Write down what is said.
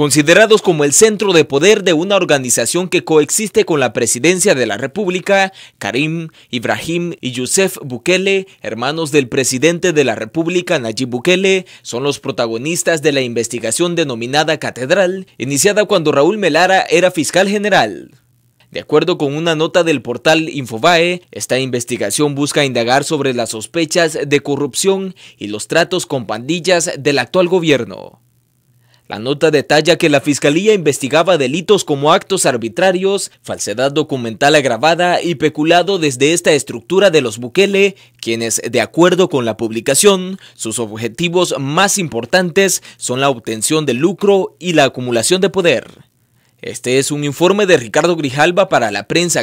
Considerados como el centro de poder de una organización que coexiste con la presidencia de la República, Karim, Ibrahim y Youssef Bukele, hermanos del presidente de la República Nayib Bukele, son los protagonistas de la investigación denominada Catedral, iniciada cuando Raúl Melara era fiscal general. De acuerdo con una nota del portal Infobae, esta investigación busca indagar sobre las sospechas de corrupción y los tratos con pandillas del actual gobierno. La nota detalla que la Fiscalía investigaba delitos como actos arbitrarios, falsedad documental agravada y peculado desde esta estructura de los Bukele, quienes, de acuerdo con la publicación, sus objetivos más importantes son la obtención de lucro y la acumulación de poder. Este es un informe de Ricardo Grijalba para la prensa